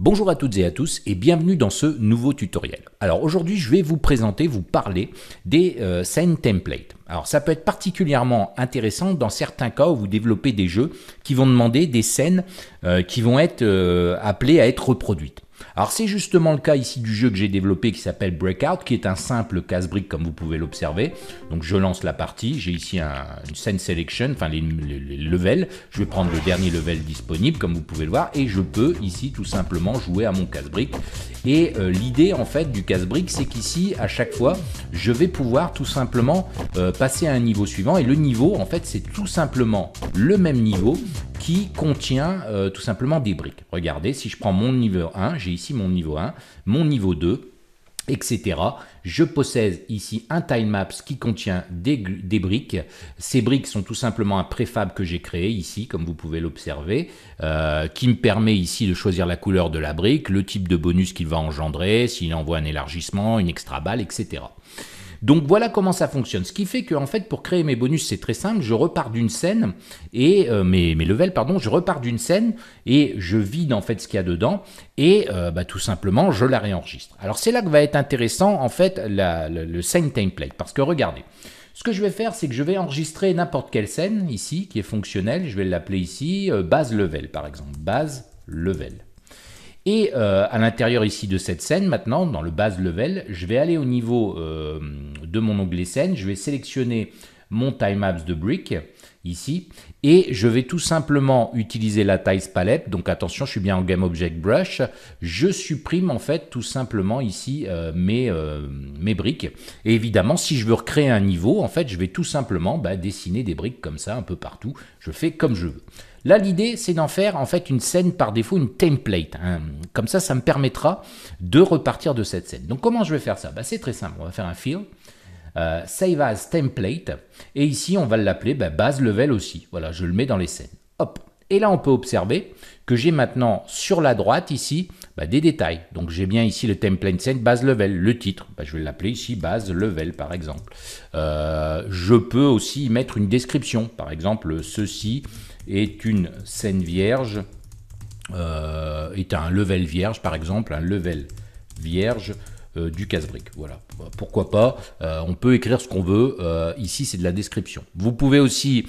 Bonjour à toutes et à tous et bienvenue dans ce nouveau tutoriel. Alors aujourd'hui je vais vous présenter, vous parler des euh, scènes templates. Alors ça peut être particulièrement intéressant dans certains cas où vous développez des jeux qui vont demander des scènes euh, qui vont être euh, appelées à être reproduites. Alors c'est justement le cas ici du jeu que j'ai développé qui s'appelle Breakout, qui est un simple casse brick comme vous pouvez l'observer. Donc je lance la partie, j'ai ici un, une scène selection, enfin les, levels. Je vais prendre le dernier level disponible comme vous pouvez le voir et je peux ici tout simplement jouer à mon casse-brique. Et euh, l'idée en fait du casse-brique c'est qu'ici à chaque fois je vais pouvoir tout simplement euh, passer à un niveau suivant et le niveau en fait c'est tout simplement le même niveau qui contient euh, tout simplement des briques. Regardez, si je prends mon niveau 1, j'ai ici mon niveau 1, mon niveau 2, etc. Je possède ici un Time Maps qui contient des, briques. Ces briques sont tout simplement un préfab que j'ai créé ici, comme vous pouvez l'observer, euh, qui me permet ici de choisir la couleur de la brique, le type de bonus qu'il va engendrer, s'il envoie un élargissement, une extra balle, etc. Donc voilà comment ça fonctionne. Ce qui fait que en fait pour créer mes bonus c'est très simple, je repars d'une scène et euh, mes, levels pardon, je repars d'une scène et je vide en fait ce qu'il y a dedans et euh, bah, tout simplement je la réenregistre. Alors c'est là que va être intéressant en fait le scene template parce que regardez. Ce que je vais faire, c'est que je vais enregistrer n'importe quelle scène ici qui est fonctionnelle. Je vais l'appeler ici euh, base level par exemple, base level. Et euh, à l'intérieur ici de cette scène, maintenant, dans le base level, je vais aller au niveau euh, de mon onglet scène, je vais sélectionner mon time de briques ici, et je vais tout simplement utiliser la Tiles Palette, donc attention, je suis bien en Game Object Brush, je supprime en fait tout simplement ici euh, mes, briques, et évidemment, si je veux recréer un niveau, en fait, je vais tout simplement bah, dessiner des briques comme ça un peu partout, je fais comme je veux. Là, l'idée, c'est d'en faire en fait une scène par défaut, une template. Hein. Comme ça, ça me permettra de repartir de cette scène. Donc, comment je vais faire ça bah, C'est très simple. On va faire un Fill, euh, save as template et ici on va l'appeler bah, base level aussi voilà je le mets dans les scènes hop et là on peut observer que j'ai maintenant sur la droite ici bah, des détails. Donc j'ai bien ici le template scène base level, le titre. je vais l'appeler ici base level par exemple. Euh, je peux aussi mettre une description, par exemple ceci est une scène vierge, euh, est un level vierge par exemple, un level vierge euh, du casse-brique. Voilà, bah, pourquoi pas, euh, on peut écrire ce qu'on veut, euh, ici c'est de la description. Vous pouvez aussi,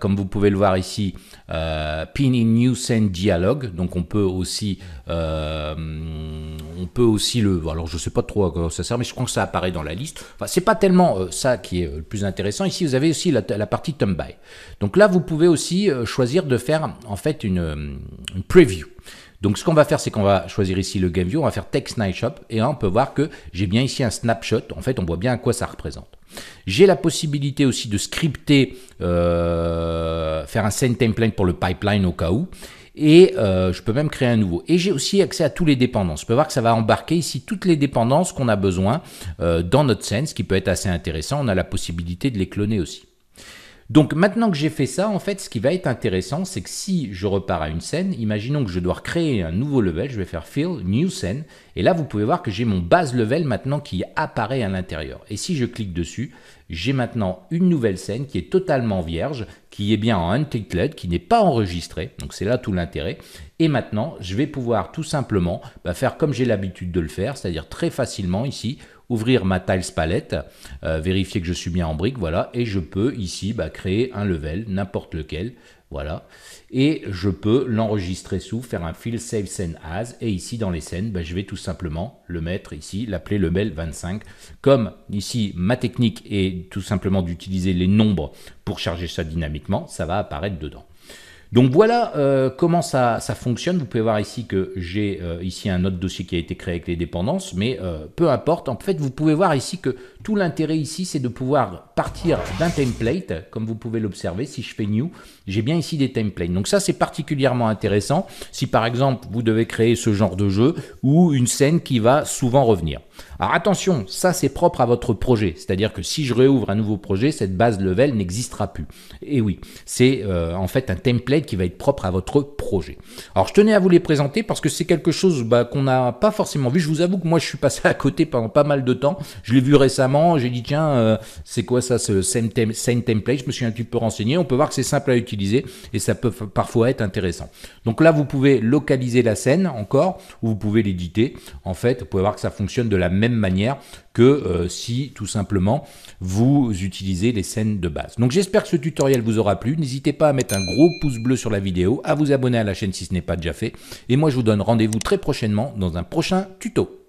comme vous pouvez le voir ici, pin in new send dialogue, donc on peut aussi, on peut aussi le, alors je ne sais pas trop à quoi ça sert, mais je crois que ça apparaît dans la liste. Enfin, c'est pas tellement ça qui est le plus intéressant, ici vous avez aussi la, partie thumb by. Donc là vous pouvez aussi choisir de faire en fait une, une preview. Donc ce qu'on va faire, c'est qu'on va choisir ici le GameView, on va faire Text Night Shop, et là, on peut voir que j'ai bien ici un snapshot. En fait, on voit bien à quoi ça représente. J'ai la possibilité aussi de scripter, euh, faire un send template pour le pipeline au cas où. Et euh, je peux même créer un nouveau. Et j'ai aussi accès à tous les dépendances. on peut voir que ça va embarquer ici toutes les dépendances qu'on a besoin euh, dans notre send, ce qui peut être assez intéressant. On a la possibilité de les cloner aussi. Donc maintenant que j'ai fait ça, en fait, ce qui va être intéressant, c'est que si je repars à une scène, imaginons que je dois créer un nouveau level, je vais faire fill, new Scene et là vous pouvez voir que j'ai mon base level maintenant qui apparaît à l'intérieur. Et si je clique dessus, j'ai maintenant une nouvelle scène qui est totalement vierge, qui est bien en untitled, qui n'est pas enregistrée, donc c'est là tout l'intérêt. Et maintenant, je vais pouvoir tout simplement bah, faire comme j'ai l'habitude de le faire, c'est-à-dire très facilement ici, ouvrir ma tiles palette, euh, vérifier que je suis bien en brique, voilà, et je peux ici bah, créer un level, n'importe lequel, voilà, et je peux l'enregistrer sous, faire un file save scene as, et ici dans les scènes, bah, je vais tout simplement le mettre ici, l'appeler level 25, comme ici ma technique est tout simplement d'utiliser les nombres pour charger ça dynamiquement, ça va apparaître dedans. Donc voilà euh, comment ça, fonctionne. Vous pouvez voir ici que j'ai euh, ici un autre dossier qui a été créé avec les dépendances, mais euh, peu importe. En fait, vous pouvez voir ici que tout l'intérêt ici, c'est de pouvoir partir d'un template, comme vous pouvez l'observer. Si je fais New, j'ai bien ici des templates. Donc ça, c'est particulièrement intéressant si par exemple, vous devez créer ce genre de jeu ou une scène qui va souvent revenir. Alors attention, ça c'est propre à votre projet, c'est-à-dire que si je réouvre un nouveau projet, cette base level n'existera plus. Et oui, c'est en fait un template qui va être propre à votre projet Alors je tenais à vous les présenter parce que c'est quelque chose bah, qu'on n'a pas forcément vu. Je vous avoue que moi je suis passé à côté pendant pas mal de temps. Je l'ai vu récemment, j'ai dit tiens, euh, c'est quoi ça, ce same, template Je me suis un petit peu renseigné, on peut voir que c'est simple à utiliser et ça peut parfois être intéressant. Donc là, vous pouvez localiser la scène encore, ou vous pouvez l'éditer. En fait, vous pouvez voir que ça fonctionne de la même manière que euh, si tout simplement vous utilisez les scènes de base. Donc j'espère que ce tutoriel vous aura plu. N'hésitez pas à mettre un gros pouce bleu sur la vidéo, à vous abonner à la chaîne si ce n'est pas déjà fait. Et moi, je vous donne rendez-vous très prochainement dans un prochain tuto.